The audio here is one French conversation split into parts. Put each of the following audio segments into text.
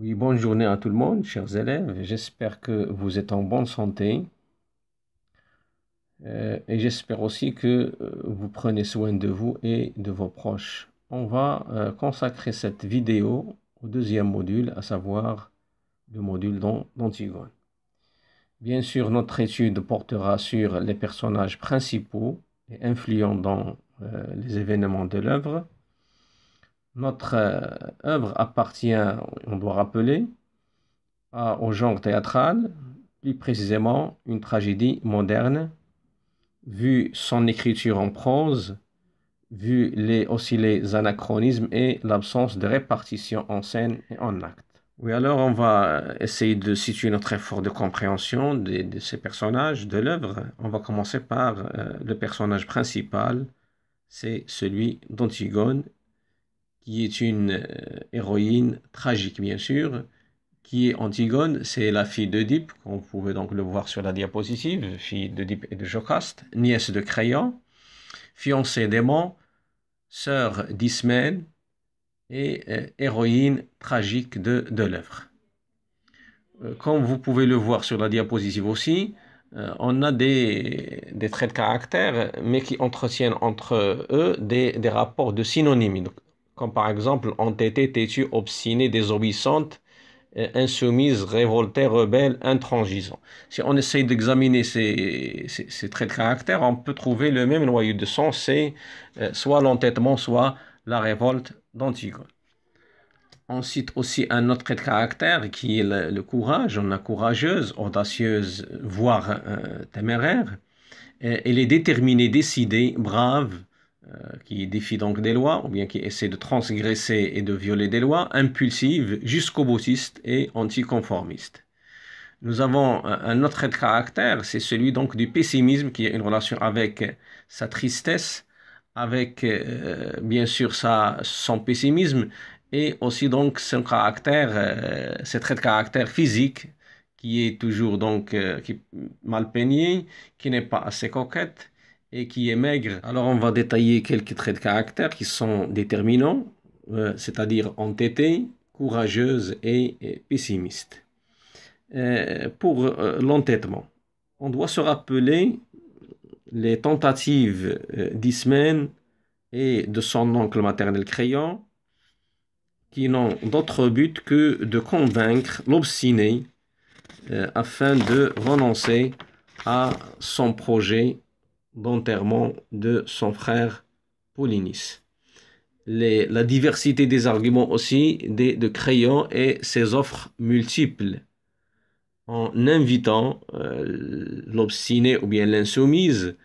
Oui, bonne journée à tout le monde, chers élèves. J'espère que vous êtes en bonne santé. Euh, et j'espère aussi que euh, vous prenez soin de vous et de vos proches. On va euh, consacrer cette vidéo au deuxième module, à savoir le module d'Antigone. Bien sûr, notre étude portera sur les personnages principaux et influents dans les événements de l'œuvre. Notre euh, œuvre appartient, on doit rappeler, à, au genre théâtral, plus précisément une tragédie moderne, vu son écriture en prose, vu les, aussi les anachronismes et l'absence de répartition en scène et en acte. Oui, alors on va essayer de situer notre effort de compréhension de, ces personnages, de l'œuvre. On va commencer par euh, le personnage principal, c'est celui d'Antigone qui est une euh, héroïne tragique, bien sûr, qui est Antigone, c'est la fille d'Oedipe, on pouvait donc le voir sur la diapositive, fille d'Oedipe et de Jocaste, nièce de Crayon, fiancée d'Aimant, sœur d'Ismène et euh, héroïne tragique de, de l'œuvre. Euh, comme vous pouvez le voir sur la diapositive aussi, on a des, traits de caractère, mais qui entretiennent entre eux des, rapports de synonymie comme par exemple entêté, têtue, obstiné, désobéissante, euh, insoumise, révoltée, rebelle, intransigeants. Si on essaye d'examiner ces, traits de caractère, on peut trouver le même noyau de sens, c'est euh, soit l'entêtement, soit la révolte d'Antigone. On cite aussi un autre trait de caractère qui est le, courage. On a courageuse, audacieuse, voire euh, téméraire. elle est déterminée, décidée, brave, euh, qui défie donc des lois, ou bien qui essaie de transgresser et de violer des lois, impulsive, jusqu'au boutiste et anticonformiste. Nous avons un autre trait de caractère, c'est celui donc du pessimisme qui a une relation avec sa tristesse, avec euh, bien sûr sa, son pessimisme et aussi donc son caractère, euh, ses traits de caractère physique qui est toujours donc qui, mal peigné, qui n'est pas assez coquette, et qui est maigre. Alors on va détailler quelques traits de caractère qui sont déterminants, euh, c'est-à-dire entêtée, courageuse et, pessimiste. Euh, pour euh, l'entêtement, on doit se rappeler les tentatives d'Ismène et de son oncle maternel Crayon, qui n'ont d'autre but que de convaincre l'obstiné afin de renoncer à son projet d'enterrement de son frère Polynice. la diversité des arguments aussi des, de Crayon et ses offres multiples, en invitant euh, l'obstiné ou bien l'insoumise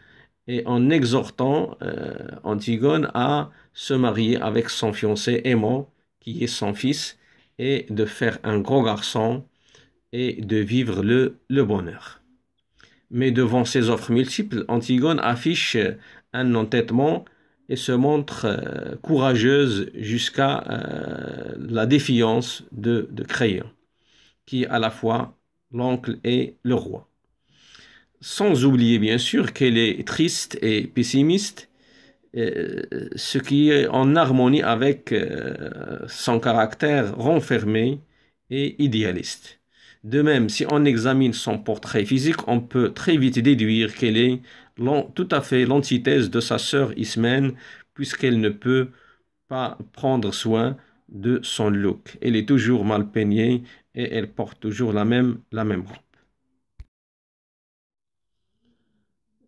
et en exhortant euh, Antigone à se marier avec son fiancé aimant, qui est son fils, et de faire un gros garçon et de vivre le, le bonheur. Mais devant ces offres multiples, Antigone affiche un entêtement et se montre euh, courageuse jusqu'à euh, la défiance de, de Créon, qui est à la fois l'oncle et le roi. Sans oublier bien sûr qu'elle est triste et pessimiste, euh, ce qui est en harmonie avec son caractère renfermé et idéaliste. De même, si on examine son portrait physique, on peut très vite déduire qu'elle est tout à fait l'antithèse de sa sœur Ismène, puisqu'elle ne peut pas prendre soin de son look. Elle est toujours mal peignée et elle porte toujours la même, robe.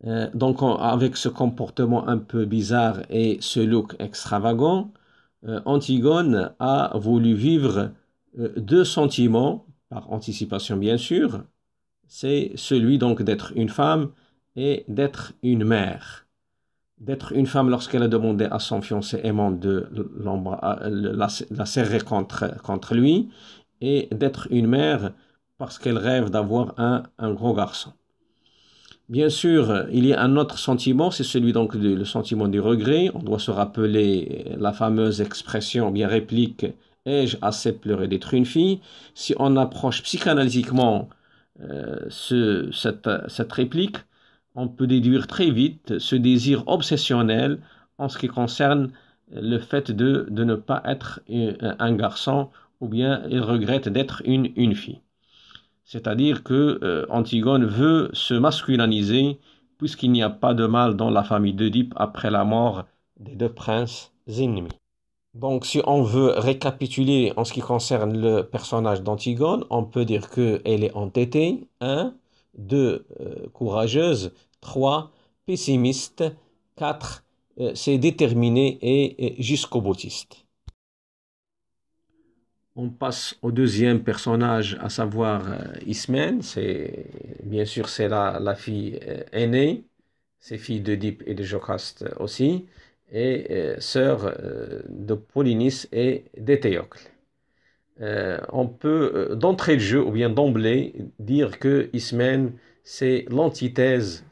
Euh, donc avec ce comportement un peu bizarre et ce look extravagant, euh, Antigone a voulu vivre euh, deux sentiments par anticipation bien sûr, c'est celui donc d'être une femme et d'être une mère. D'être une femme lorsqu'elle a demandé à son fiancé aimant de euh, la, la serrer contre, lui, et d'être une mère parce qu'elle rêve d'avoir un, gros garçon. Bien sûr, il y a un autre sentiment, c'est celui donc du le sentiment du regret. On doit se rappeler la fameuse expression, bien réplique, ai-je assez pleuré d'être une fille Si on approche psychanalytiquement euh, ce, cette, réplique, on peut déduire très vite ce désir obsessionnel en ce qui concerne le fait de, ne pas être un garçon ou bien il regrette d'être une, une fille. C'est-à-dire que euh, Antigone veut se masculiniser puisqu'il n'y a pas de mal dans la famille d'Oedipe après la mort des deux princes ennemis. Donc, si on veut récapituler en ce qui concerne le personnage d'Antigone, on peut dire qu'elle est entêtée, 1, 2, euh, courageuse, 3, pessimiste, 4, euh, c'est déterminée et, jusqu'au boutiste. On passe au deuxième personnage, à savoir euh, Ismène. C'est bien sûr c'est la, la fille aînée, c'est fille d'Oedipe et de Jocaste aussi et euh, sœur euh, de Polynice et d'Éthéocle. Euh, on peut d'entrée de jeu ou bien d'emblée dire que Ismène c'est l'antithèse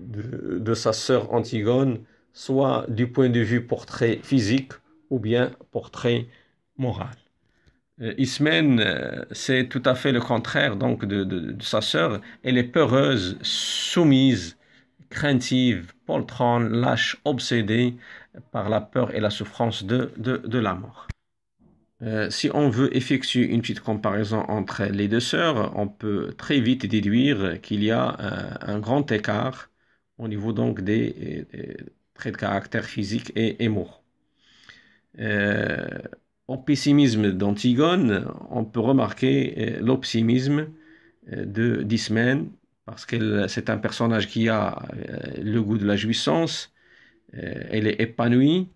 de, sa sœur Antigone, soit du point de vue portrait physique ou bien portrait moral. Ismène, c'est tout à fait le contraire donc de sa sœur. Elle est peureuse, soumise, craintive, poltronne, lâche, obsédée par la peur et la souffrance de, de, la mort. Euh, si on veut effectuer une petite comparaison entre les deux sœurs, on peut très vite déduire qu'il y a euh, un grand écart au niveau donc des, traits de caractère physique et, et euh, au pessimisme d'Antigone, on peut remarquer l'optimisme de d'Ismène parce que c'est un personnage qui a euh, le goût de la jouissance, euh, elle est épanouie,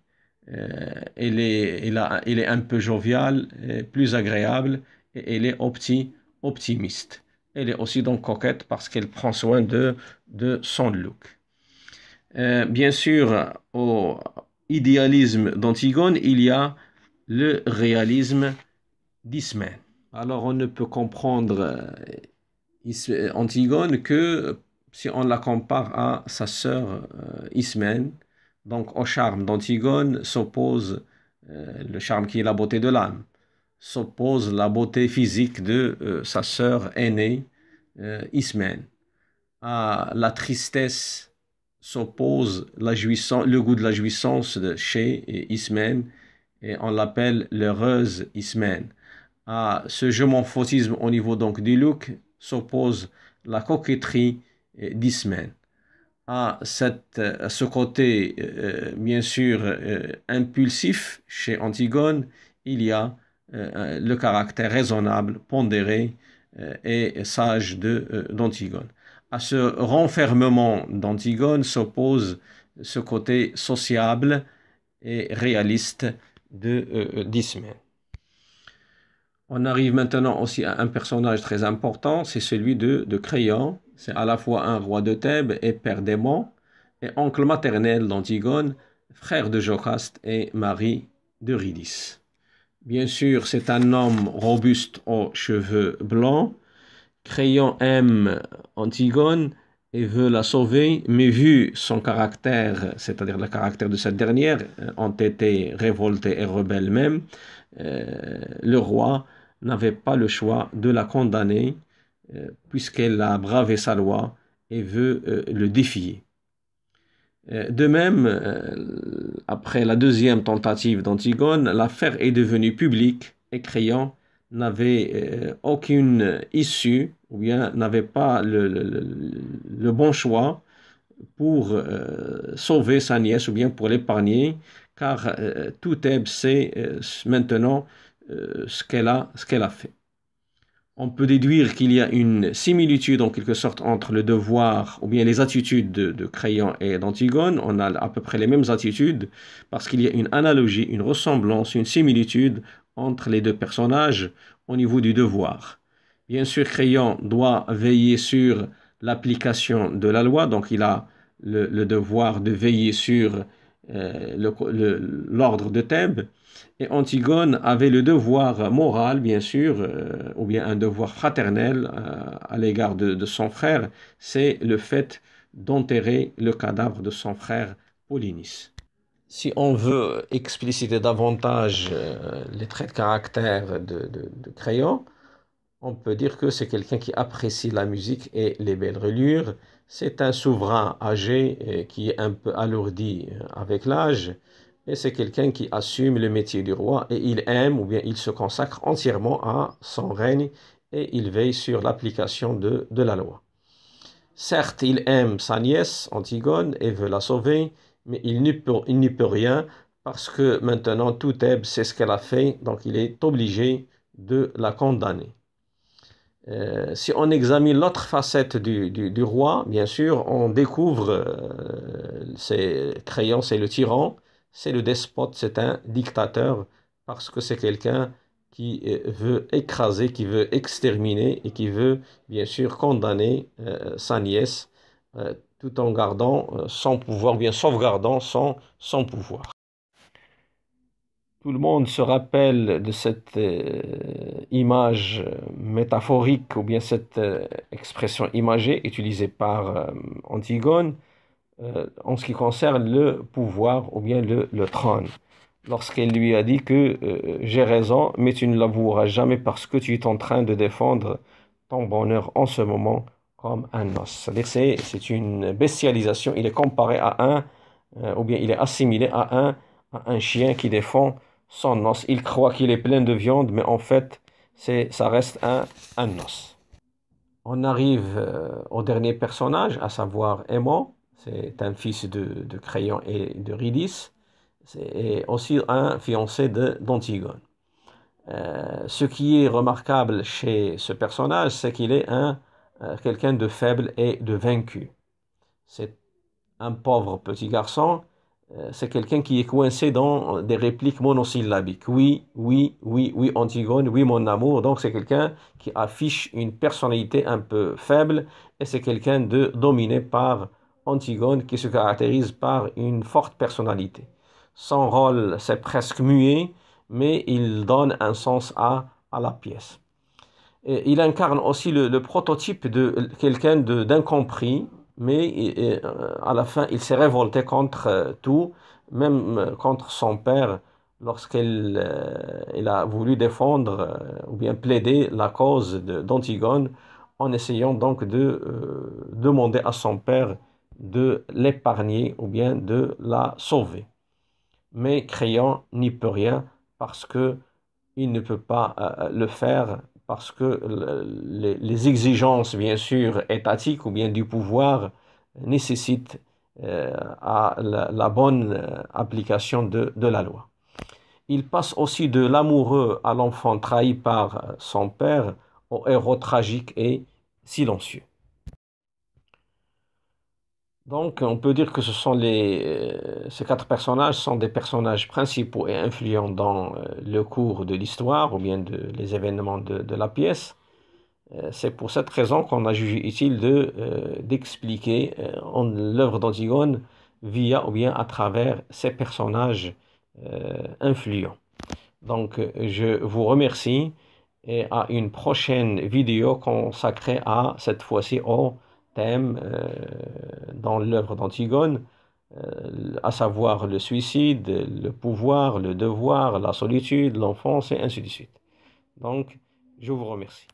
euh, elle, est, elle, est un peu joviale, plus agréable, et elle est opti, optimiste. Elle est aussi donc coquette parce qu'elle prend soin de, de son look. bien sûr, au idéalisme d'Antigone, il y a le réalisme d'Ismène. Alors on ne peut comprendre Antigone que si on la compare à sa sœur euh, Ismène. Donc au charme d'Antigone s'oppose euh, le charme qui est la beauté de l'âme, s'oppose la beauté physique de euh, sa sœur aînée Ismène. À la tristesse s'oppose le goût de la jouissance de chez Ismène et on l'appelle l'heureuse Ismène. À ce jeu m'en au niveau donc du look, s'oppose la coquetterie eh, d'Ismène. À, cette, euh, à ce côté, euh, euh, bien sûr, impulsif chez Antigone, il y a le caractère raisonnable, pondéré et sage d'Antigone. À ce renfermement d'Antigone s'oppose ce côté sociable et réaliste de d'Ismène. On arrive maintenant aussi à un personnage très important, c'est celui de, de Créon. C'est à la fois un roi de Thèbes et père d'aimant, et oncle maternel d'Antigone, frère de Jocaste et mari d'Eurydice. Bien sûr, c'est un homme robuste aux cheveux blancs. Créon aime Antigone et veut la sauver, mais vu son caractère, c'est-à-dire le caractère de cette dernière, euh, ont été révoltés et rebelles même, euh, le roi n'avait pas le choix de la condamner euh, puisqu'elle a bravé sa loi et veut le défier. De même, après la deuxième tentative d'Antigone, l'affaire est devenue publique et Créon n'avait aucune issue ou bien n'avait pas le, bon choix pour euh, sauver sa nièce ou bien pour l'épargner, car euh, tout Thèbes sait euh, maintenant ce qu'elle a, fait. On peut déduire qu'il y a une similitude en quelque sorte entre le devoir ou bien les attitudes de, de Crayon et d'Antigone. On a à peu près les mêmes attitudes parce qu'il y a une analogie, une ressemblance, une similitude entre les deux personnages au niveau du devoir. Bien sûr, Crayon doit veiller sur l'application de la loi, donc il a le, devoir de veiller sur euh, l'ordre de Thèbes. Et Antigone avait le devoir moral, bien sûr, euh, ou bien un devoir fraternel euh, à l'égard de, son frère, c'est le fait d'enterrer le cadavre de son frère Polynice. Si on veut expliciter davantage les traits de caractère de, de Crayon, on peut dire que c'est quelqu'un qui apprécie la musique et les belles reliures. C'est un souverain âgé euh, qui est un peu alourdi euh, avec l'âge. Et c'est quelqu'un qui assume le métier du roi et il aime ou bien il se consacre entièrement à son règne et il veille sur l'application de, la loi. Certes, il aime sa nièce, Antigone, et veut la sauver, mais il n'y peut, rien parce que maintenant tout Thèbes sait ce qu'elle a fait, donc il est obligé de la condamner. Euh, si on examine l'autre facette du, roi, bien sûr, on découvre euh, ses c'est c'est le tyran, c'est le despote, c'est un dictateur, parce que c'est quelqu'un qui euh, veut écraser, qui veut exterminer et qui veut, bien sûr, condamner sa nièce, tout en gardant son pouvoir, bien sauvegardant son pouvoir. Tout le monde se rappelle de cette euh, image euh, métaphorique ou bien cette euh, expression imagée utilisée par Antigone en ce qui concerne le pouvoir ou bien le, trône. Lorsqu'elle lui a dit que j'ai raison, mais tu ne l'avoueras jamais parce que tu es en train de défendre ton bonheur en ce moment comme un os. cest c'est une bestialisation, il est comparé à un, ou bien il est assimilé à un, à un chien qui défend son os. Il croit qu'il est plein de viande, mais en fait, c'est, ça reste un, un os. On arrive euh, au dernier personnage, à savoir Aimant. C'est un fils de, de Crayon et de Rilis. C'est aussi un fiancé de, d'Antigone. Euh, ce qui est remarquable chez ce personnage, c'est qu'il est un euh, quelqu'un de faible et de vaincu. C'est un pauvre petit garçon euh, c'est quelqu'un qui est coincé dans des répliques monosyllabiques. Oui, oui, oui, oui, Antigone, oui, mon amour. Donc c'est quelqu'un qui affiche une personnalité un peu faible et c'est quelqu'un de dominé par Antigone qui se caractérise par une forte personnalité. Son rôle, c'est presque muet, mais il donne un sens à, à la pièce. il incarne aussi le prototype de quelqu'un d'incompris, mais euh, à la fin, il s'est révolté contre euh, tout, même euh, contre son père, lorsqu'il a voulu défendre ou bien plaider la cause d'Antigone, en essayant donc de demander à son père de l'épargner ou bien de la sauver. Mais Créon n'y peut rien parce que ne peut pas le faire parce que les, exigences, bien sûr, étatiques ou bien du pouvoir nécessitent euh, la, bonne euh, application de, la loi. Il passe aussi de l'amoureux à l'enfant trahi par son père au héros tragique et silencieux. Donc, on peut dire que ce sont les, euh, ces quatre personnages sont des personnages principaux et influents dans euh, le cours de l'histoire ou bien de, les événements de, la pièce. Euh, c'est pour cette raison qu'on a jugé utile de, d'expliquer l'œuvre d'Antigone via ou bien à travers ces personnages influents. Donc, je vous remercie et à une prochaine vidéo consacrée à cette fois-ci au thème euh, dans l'œuvre d'Antigone, euh, à savoir le suicide, le pouvoir, le devoir, la solitude, l'enfance et ainsi de suite. Donc, je vous remercie.